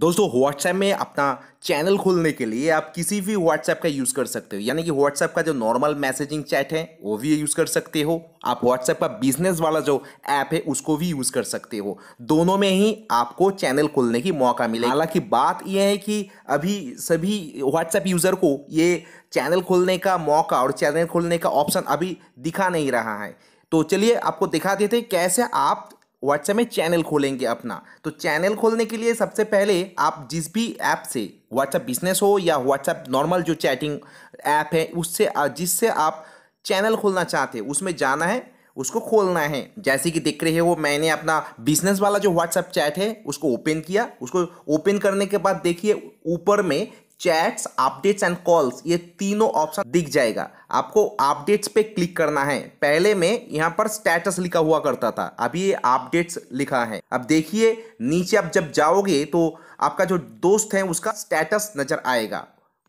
दोस्तों व्हाट्सएप में अपना चैनल खोलने के लिए आप किसी भी व्हाट्सएप का यूज़ कर सकते हो यानी कि व्हाट्सएप का जो नॉर्मल मैसेजिंग चैट है वो भी यूज़ कर सकते हो आप व्हाट्सएप का बिजनेस वाला जो ऐप है उसको भी यूज़ कर सकते हो दोनों में ही आपको चैनल खोलने की मौका मिले हालांकि बात यह है कि अभी सभी व्हाट्सएप यूज़र को ये चैनल खोलने का मौका और चैनल खोलने का ऑप्शन अभी दिखा नहीं रहा है तो चलिए आपको दिखा देते कैसे आप व्हाट्सएप में चैनल खोलेंगे अपना तो चैनल खोलने के लिए सबसे पहले आप जिस भी ऐप से व्हाट्सएप बिजनेस हो या व्हाट्सएप नॉर्मल जो चैटिंग ऐप है उससे जिससे आप चैनल खोलना चाहते हैं उसमें जाना है उसको खोलना है जैसे कि देख रहे हो मैंने अपना बिजनेस वाला जो व्हाट्सएप चैट है उसको ओपन किया उसको ओपन करने के बाद देखिए ऊपर में चैट्स अपडेट्स एंड कॉल्स ये तीनों ऑप्शन दिख जाएगा आपको अपडेट्स पे क्लिक करना है पहले में यहाँ पर स्टेटस लिखा हुआ करता था अभी ये अपडेट्स लिखा है अब देखिए नीचे आप जब जाओगे तो आपका जो दोस्त है उसका स्टेटस नज़र आएगा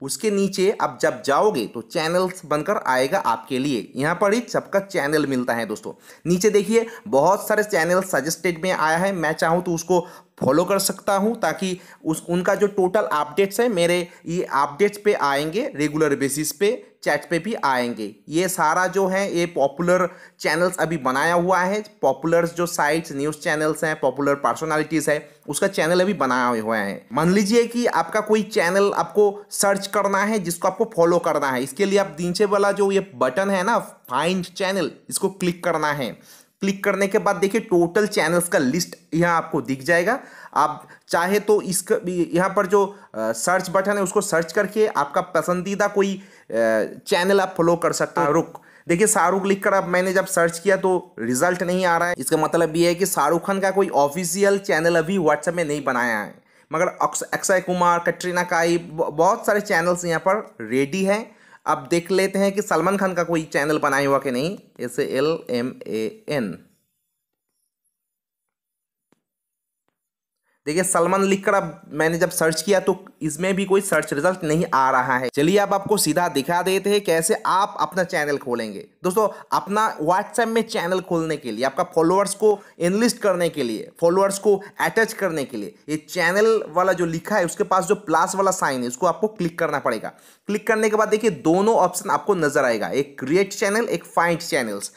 उसके नीचे आप जब जाओगे तो चैनल्स बनकर आएगा आपके लिए यहाँ पर ही सबका चैनल मिलता है दोस्तों नीचे देखिए बहुत सारे चैनल सजेस्टेड में आया है मैं चाहूँ तो उसको फॉलो कर सकता हूँ ताकि उस उनका जो टोटल अपडेट्स है मेरे ये अपडेट्स पे आएंगे रेगुलर बेसिस पे चैट पे भी आएंगे ये सारा जो है ये पॉपुलर चैनल्स अभी बनाया हुआ है पॉपुलर जो साइट्स न्यूज़ चैनल्स हैं पॉपुलर पर्सनालिटीज़ है उसका चैनल अभी बनाया हुआ है मान लीजिए कि आपका कोई चैनल आपको सर्च करना है जिसको आपको फॉलो करना है इसके लिए आप नीचे वाला जो ये बटन है ना फाइंड चैनल इसको क्लिक करना है क्लिक करने के बाद देखिए टोटल चैनल्स का लिस्ट यहाँ आपको दिख जाएगा आप चाहे तो इसका यहाँ पर जो सर्च बटन है उसको सर्च करके आपका पसंदीदा कोई चैनल आप फॉलो कर सकते हैं रुक देखिए शाहरुख लिख कर अब मैंने जब सर्च किया तो रिजल्ट नहीं आ रहा है इसका मतलब ये है कि शाहरुख खान का कोई ऑफिशियल चैनल अभी व्हाट्सएप में नहीं बनाया है मगर अक्षय कुमार कटरीना काई बहुत सारे चैनल्स यहाँ पर रेडी हैं अब देख लेते हैं कि सलमान खान का कोई चैनल बनाया हुआ कि नहीं S L M A N देखिए सलमान लिखकर अब मैंने जब सर्च किया तो इसमें भी कोई सर्च रिजल्ट नहीं आ रहा है चलिए अब आपको सीधा दिखा देते हैं कैसे आप अपना चैनल खोलेंगे दोस्तों अपना व्हाट्सएप में चैनल खोलने के लिए आपका फॉलोअर्स को इनलिस्ट करने के लिए फॉलोअर्स को अटैच करने के लिए ये चैनल वाला जो लिखा है उसके पास जो प्लस वाला साइन है उसको आपको क्लिक करना पड़ेगा क्लिक करने के बाद देखिए दोनों ऑप्शन आपको नजर आएगा एक क्रिएट चैनल एक फाइंड चैनल्स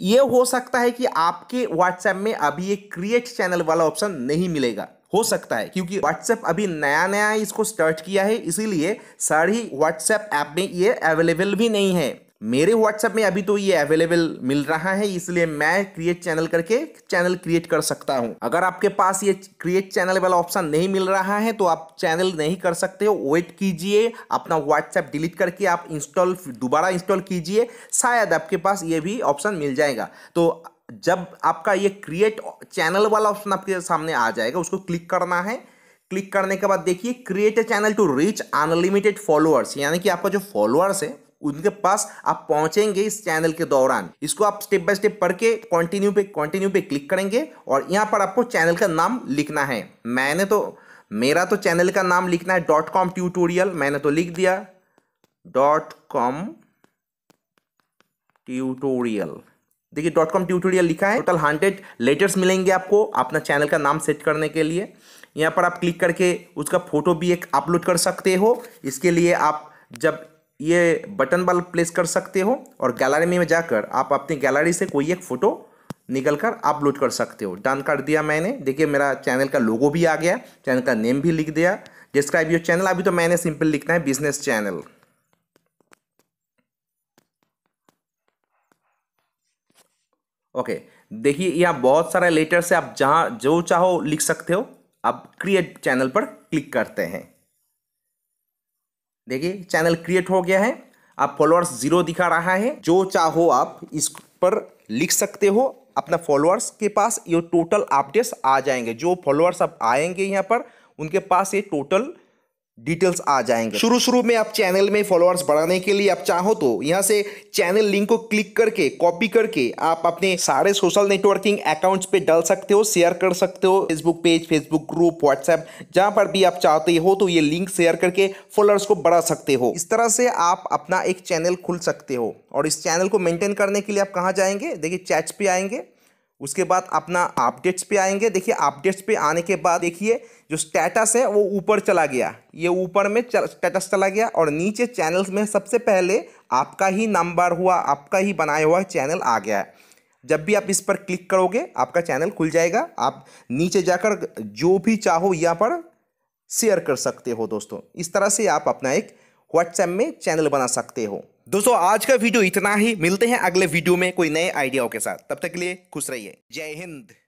ये हो सकता है कि आपके व्हाट्सएप में अभी ये क्रिएट चैनल वाला ऑप्शन नहीं मिलेगा हो सकता है क्योंकि व्हाट्सएप अभी नया नया इसको स्टार्ट किया है इसीलिए सारी व्हाट्सएप ऐप में ये अवेलेबल भी नहीं है मेरे व्हाट्सएप में अभी तो ये अवेलेबल मिल रहा है इसलिए मैं क्रिएट चैनल करके चैनल क्रिएट कर सकता हूँ अगर आपके पास ये क्रिएट चैनल वाला ऑप्शन नहीं मिल रहा है तो आप चैनल नहीं कर सकते हो वेट कीजिए अपना व्हाट्सएप डिलीट करके आप इंस्टॉल दोबारा इंस्टॉल कीजिए शायद आपके पास ये भी ऑप्शन मिल जाएगा तो जब आपका ये क्रिएट चैनल वाला ऑप्शन आपके सामने आ जाएगा उसको क्लिक करना है क्लिक करने के बाद देखिए create a channel to reach unlimited followers यानी कि आपका जो फॉलोअर्स है उनके पास आप पहुंचेंगे इस चैनल के दौरान इसको आप स्टेप बाय स्टेप पढ़ के कंटिन्यू पे कंटिन्यू पे क्लिक करेंगे और यहाँ पर आपको चैनल का नाम लिखना है मैंने तो मेरा तो चैनल का नाम लिखना है डॉट कॉम ट्यूटोरियल मैंने तो लिख दिया डॉट कॉम ट्यूटोरियल देखिए डॉट कॉम ट्यूटोरियल लिखा है टोटल हंड्रेड लेटर्स मिलेंगे आपको अपना चैनल का नाम सेट करने के लिए यहाँ पर आप क्लिक करके उसका फोटो भी एक अपलोड कर सकते हो इसके लिए आप जब ये बटन बल प्लेस कर सकते हो और गैलरी में जाकर आप अपनी गैलरी से कोई एक फ़ोटो निकल कर अपलोड कर सकते हो डन कर दिया मैंने देखिए मेरा चैनल का लोगो भी आ गया चैनल का नेम भी लिख दिया डिस्क्राइब योर चैनल अभी तो मैंने सिंपल लिखना है बिजनेस चैनल ओके देखिए यहाँ बहुत सारे लेटर से आप जहाँ जो चाहो लिख सकते हो आप क्रिएट चैनल पर क्लिक करते हैं देखिए चैनल क्रिएट हो गया है आप फॉलोअर्स जीरो दिखा रहा है जो चाहो आप इस पर लिख सकते हो अपना फॉलोअर्स के पास ये टोटल अपडेट्स आ जाएंगे जो फॉलोअर्स आप आएंगे यहाँ पर उनके पास ये टोटल डिटेल्स आ जाएंगे शुरू शुरू में आप चैनल में फॉलोअर्स बढ़ाने के लिए आप चाहो तो यहाँ से चैनल लिंक को क्लिक करके कॉपी करके आप अपने सारे सोशल नेटवर्किंग अकाउंट्स पे डाल सकते हो शेयर कर सकते हो Facebook page Facebook group WhatsApp जहाँ पर भी आप चाहते हो तो ये लिंक शेयर करके फॉलोअर्स को बढ़ा सकते हो इस तरह से आप अपना एक चैनल खुल सकते हो और इस चैनल को मेंटेन करने के लिए आप कहाँ जाएंगे देखिए चैट्स पे आएंगे उसके बाद अपना अपडेट्स पे आएंगे देखिए अपडेट्स पे आने के बाद देखिए जो स्टेटस है वो ऊपर चला गया ये ऊपर में स्टेटस चला गया और नीचे चैनल्स में सबसे पहले आपका ही नंबर हुआ आपका ही बनाया हुआ चैनल आ गया है जब भी आप इस पर क्लिक करोगे आपका चैनल खुल जाएगा आप नीचे जाकर जो भी चाहो यहाँ पर शेयर कर सकते हो दोस्तों इस तरह से आप अपना एक व्हाट्सएप में चैनल बना सकते हो दोस्तों आज का वीडियो इतना ही मिलते हैं अगले वीडियो में कोई नए आइडियाओं के साथ तब तक के लिए खुश रहिए जय हिंद